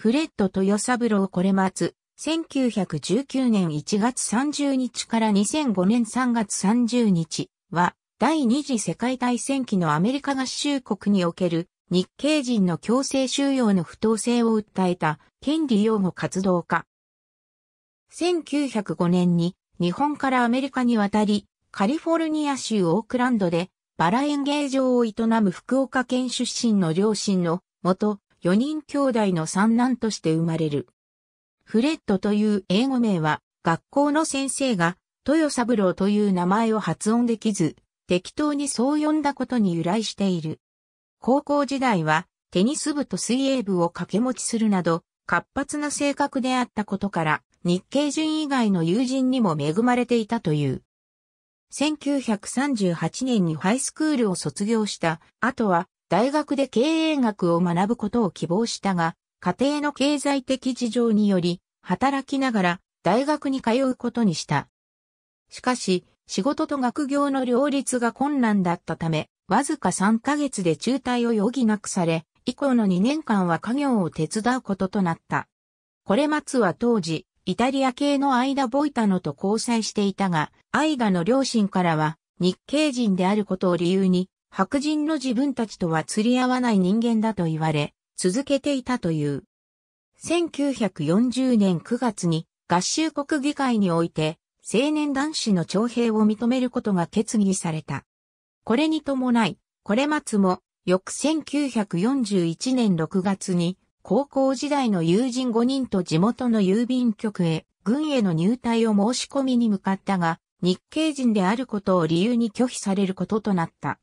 フレッド豊三郎これ松、1919年1月30日から2005年3月30日は、第二次世界大戦期のアメリカ合衆国における日系人の強制収容の不当性を訴えた権利擁護活動家。1905年に日本からアメリカに渡り、カリフォルニア州オークランドでバラ園芸場を営む福岡県出身の両親のもと、4人兄弟の三男として生まれる。フレッドという英語名は、学校の先生が、豊三郎という名前を発音できず、適当にそう呼んだことに由来している。高校時代は、テニス部と水泳部を掛け持ちするなど、活発な性格であったことから、日系人以外の友人にも恵まれていたという。1938年にハイスクールを卒業した後は大学で経営学を学ぶことを希望したが、家庭の経済的事情により、働きながら大学に通うことにした。しかし、仕事と学業の両立が困難だったため、わずか3ヶ月で中退を余儀なくされ、以降の2年間は家業を手伝うこととなった。これ松は当時、イタリア系のアイダ・ボイタノと交際していたが、アイダの両親からは、日系人であることを理由に、白人の自分たちとは釣り合わない人間だと言われ、続けていたという。1940年9月に合衆国議会において、青年男子の徴兵を認めることが決議された。これに伴い、これ松も、翌1941年6月に、高校時代の友人5人と地元の郵便局へ、軍への入隊を申し込みに向かったが、日系人であることを理由に拒否されることとなった。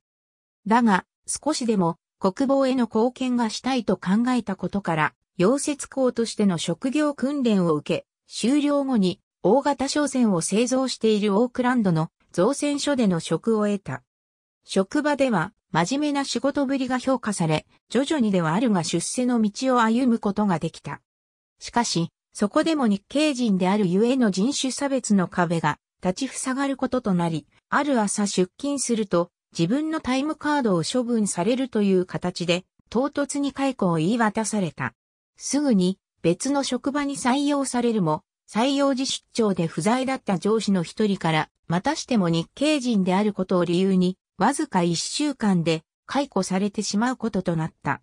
だが、少しでも国防への貢献がしたいと考えたことから、溶接工としての職業訓練を受け、終了後に大型商船を製造しているオークランドの造船所での職を得た。職場では真面目な仕事ぶりが評価され、徐々にではあるが出世の道を歩むことができた。しかし、そこでも日系人であるゆえの人種差別の壁が立ち塞がることとなり、ある朝出勤すると、自分のタイムカードを処分されるという形で、唐突に解雇を言い渡された。すぐに別の職場に採用されるも、採用時出張で不在だった上司の一人から、またしても日系人であることを理由に、わずか一週間で解雇されてしまうこととなった。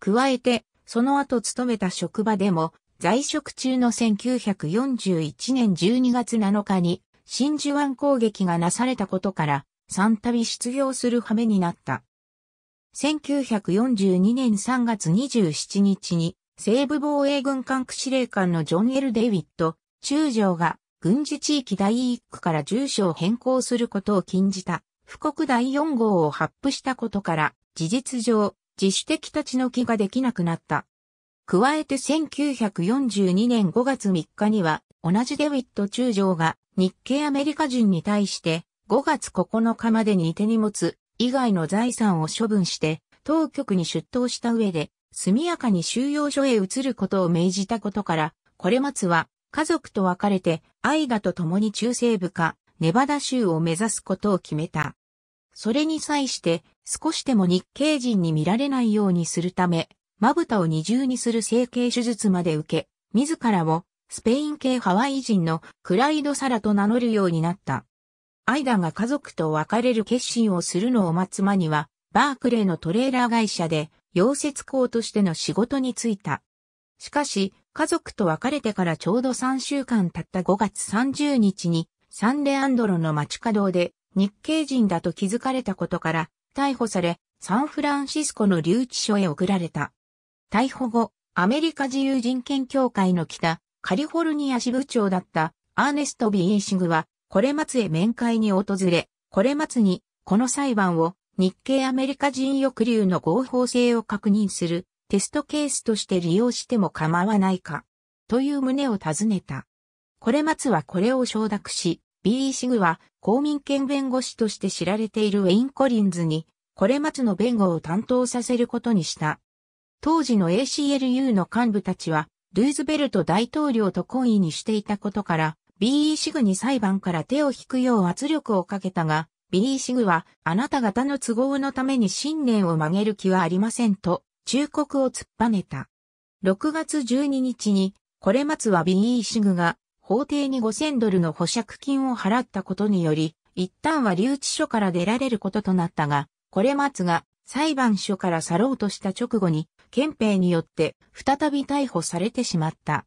加えて、その後勤めた職場でも、在職中の1941年12月7日に真珠湾攻撃がなされたことから、三度失業する羽目になった。1942年3月27日に西部防衛軍管区司令官のジョン・エル・デイビット、中将が軍事地域第1区から住所を変更することを禁じた、布告第4号を発布したことから、事実上、自主的立ち退きができなくなった。加えて1942年5月3日には、同じデイビット中将が日系アメリカ人に対して5月9日までに手荷物以外の財産を処分して、当局に出頭した上で、速やかに収容所へ移ることを命じたことから、これ松は家族と別れて、アイと共に中西部か、ネバダ州を目指すことを決めた。それに際して、少しでも日系人に見られないようにするため、まぶたを二重にする整形手術まで受け、自らをスペイン系ハワイ人のクライド・サラと名乗るようになった。アイダが家族と別れる決心をするのを待つ間には、バークレーのトレーラー会社で、溶接工としての仕事に就いた。しかし、家族と別れてからちょうど3週間経った5月30日に、サンレアンドロの街角で、日系人だと気づかれたことから、逮捕され、サンフランシスコの留置所へ送られた。逮捕後、アメリカ自由人権協会の北、カリフォルニア支部長だったアーネスト・ビーシグは、これ松へ面会に訪れ、これ松に、この裁判を、日系アメリカ人抑留の合法性を確認する、テストケースとして利用しても構わないか、という旨を尋ねた。これ松はこれを承諾し、B.E. シグは公民権弁護士として知られているウェイン・コリンズに、これ松の弁護を担当させることにした。当時の ACLU の幹部たちは、ルーズベルト大統領と懇意にしていたことから、BE シグに裁判から手を引くよう圧力をかけたが、BE シグは、あなた方の都合のために信念を曲げる気はありませんと、忠告を突っぱねた。6月12日に、これまつは BE シグが、法廷に5000ドルの保釈金を払ったことにより、一旦は留置所から出られることとなったが、これまつが、裁判所から去ろうとした直後に、憲兵によって再び逮捕されてしまった。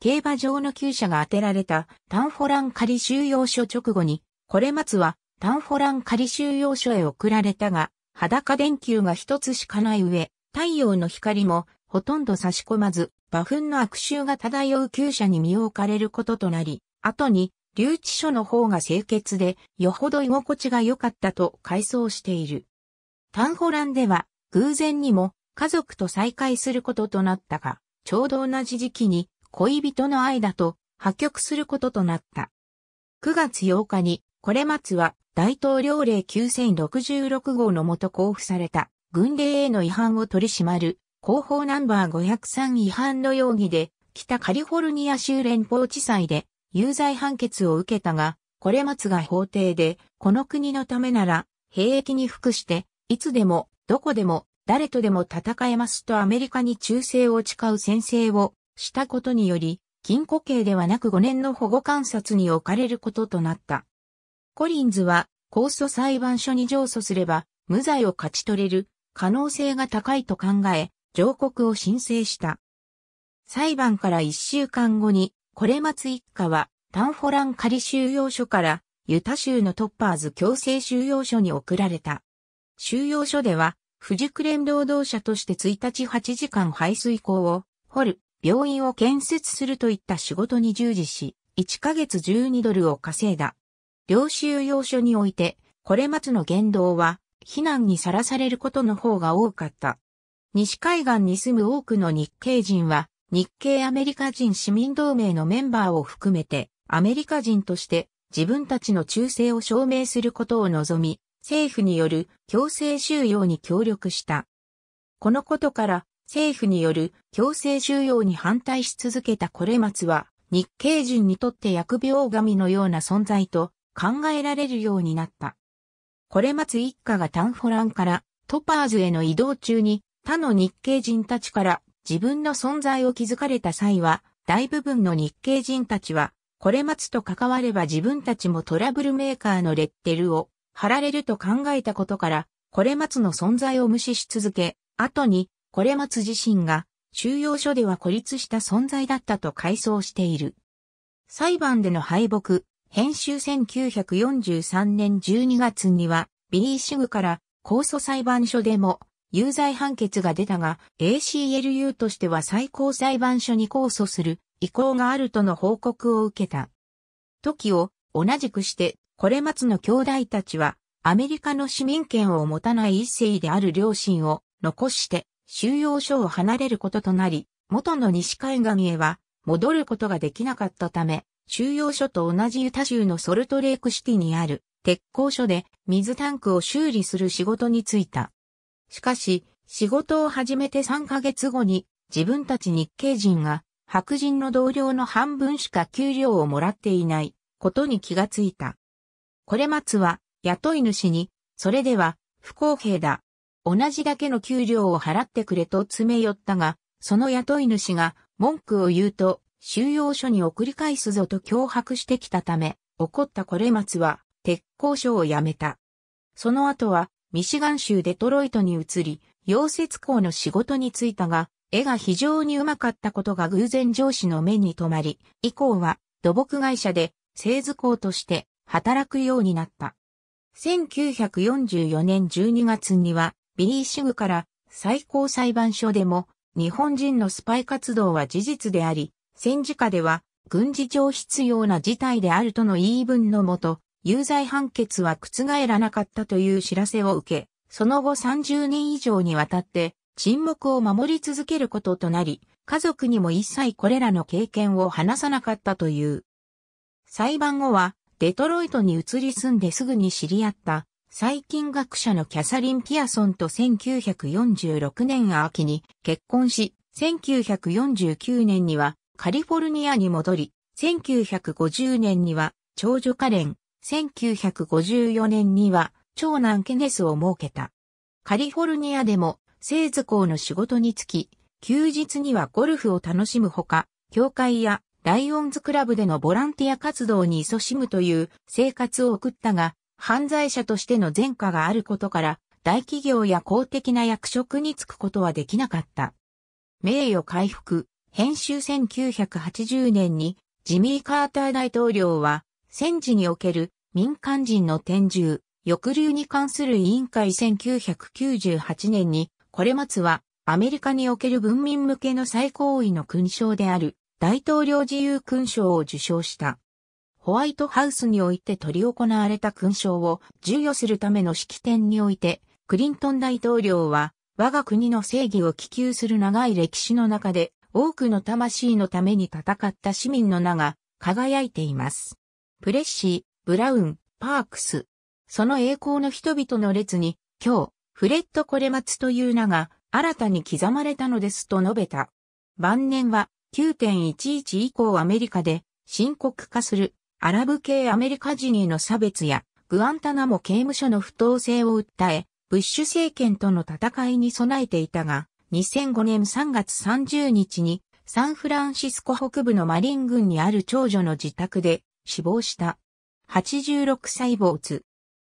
競馬場の厩舎が当てられたタンフォラン仮収容所直後に、これ松はタンフォラン仮収容所へ送られたが、裸電球が一つしかない上、太陽の光もほとんど差し込まず、馬粉の悪臭が漂う厩舎に身を置かれることとなり、後に留置所の方が清潔で、よほど居心地が良かったと回想している。タンホランでは、偶然にも家族と再会することとなったが、ちょうど同じ時期に恋人の間と破局することとなった。9月8日に、これ松は大統領令9066号のもと交付された軍令への違反を取り締まる広報ナンバー503違反の容疑で北カリフォルニア州連邦地裁で有罪判決を受けたが、これ松が法廷でこの国のためなら兵役に服していつでもどこでも誰とでも戦えますとアメリカに忠誠を誓う先生をしたことにより、禁錮刑ではなく5年の保護観察に置かれることとなった。コリンズは、控訴裁判所に上訴すれば、無罪を勝ち取れる可能性が高いと考え、上告を申請した。裁判から1週間後に、これ松一家は、タンフォラン仮収容所から、ユタ州のトッパーズ強制収容所に送られた。収容所では、不熟練労働者として1日8時間排水口を掘る、病院を建設するといった仕事に従事し、1ヶ月12ドルを稼いだ。領収要所において、これまの言動は、避難にさらされることの方が多かった。西海岸に住む多くの日系人は、日系アメリカ人市民同盟のメンバーを含めて、アメリカ人として自分たちの忠誠を証明することを望み、政府による強制収容に協力した。このことから、政府による強制収容に反対し続けたこれ松は、日系人にとって薬病神のような存在と考えられるようになった。これ松一家がタンフォランからトパーズへの移動中に他の日系人たちから自分の存在を気づかれた際は、大部分の日系人たちは、これ松と関われば自分たちもトラブルメーカーのレッテルを貼られると考えたことから、これ松の存在を無視し続け、後にこれ松自身が収容所では孤立した存在だったと回想している。裁判での敗北、編集1943年12月には、ビリー・シグから控訴裁判所でも有罪判決が出たが、ACLU としては最高裁判所に控訴する意向があるとの報告を受けた。時を同じくして、これ松の兄弟たちは、アメリカの市民権を持たない一世である両親を残して、収容所を離れることとなり、元の西海岸へは戻ることができなかったため、収容所と同じユタ州のソルトレークシティにある鉄工所で水タンクを修理する仕事に就いた。しかし、仕事を始めて3ヶ月後に自分たち日系人が白人の同僚の半分しか給料をもらっていないことに気がついた。これ松は雇い主に、それでは不公平だ。同じだけの給料を払ってくれと詰め寄ったが、その雇い主が文句を言うと収容所に送り返すぞと脅迫してきたため、怒ったこれ松は鉄工所を辞めた。その後はミシガン州デトロイトに移り、溶接工の仕事に就いたが、絵が非常にうまかったことが偶然上司の目に留まり、以降は土木会社で製図工として働くようになった。1944年12月にはビリー・シグから最高裁判所でも日本人のスパイ活動は事実であり、戦時下では軍事上必要な事態であるとの言い分のもと、有罪判決は覆らなかったという知らせを受け、その後30年以上にわたって沈黙を守り続けることとなり、家族にも一切これらの経験を話さなかったという。裁判後は、デトロイトに移り住んですぐに知り合った最近学者のキャサリン・ピアソンと1946年秋に結婚し、1949年にはカリフォルニアに戻り、1950年には長女カレン、1954年には長男ケネスを設けた。カリフォルニアでも製図工の仕事に就き、休日にはゴルフを楽しむほか、教会やライオンズクラブでのボランティア活動に勤しむという生活を送ったが、犯罪者としての前科があることから、大企業や公的な役職に就くことはできなかった。名誉回復、編集1980年に、ジミー・カーター大統領は、戦時における民間人の転従、抑留に関する委員会1998年に、これまつは、アメリカにおける文民向けの最高位の勲章である、大統領自由勲章を受章した。ホワイトハウスにおいて執り行われた勲章を授与するための式典において、クリントン大統領は、我が国の正義を希求する長い歴史の中で、多くの魂のために戦った市民の名が輝いています。プレッシー、ブラウン、パークス。その栄光の人々の列に、今日、フレッド・コレマツという名が新たに刻まれたのですと述べた。晩年は9.11以降アメリカで深刻化するアラブ系アメリカ人への差別や、グアンタナモ刑務所の不当性を訴え、ブッシュ政権との戦いに備えていたが、2005年3月30日に、サンフランシスコ北部のマリン郡にある長女の自宅で死亡した。86歳没。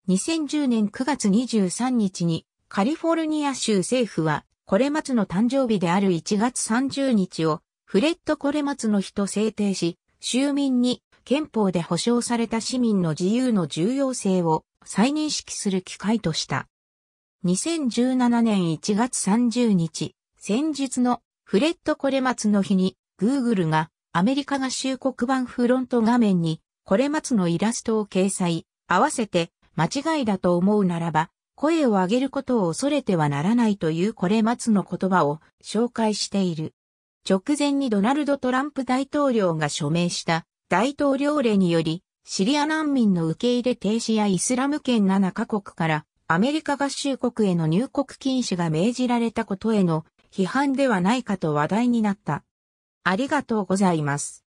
2010年9月23日にカリフォルニア州政府はこれ末の誕生日である1月30日をフレッド・これ末の日と制定し、州民に憲法で保障された市民の自由の重要性を再認識する機会とした。2017年1月30日、先日のフレッドコレ松の日に、Google がアメリカ合衆国版フロント画面に、コレ松のイラストを掲載、合わせて間違いだと思うならば、声を上げることを恐れてはならないというコレ松の言葉を紹介している。直前にドナルド・トランプ大統領が署名した大統領令により、シリア難民の受け入れ停止やイスラム圏7カ国からアメリカ合衆国への入国禁止が命じられたことへの批判ではないかと話題になった。ありがとうございます。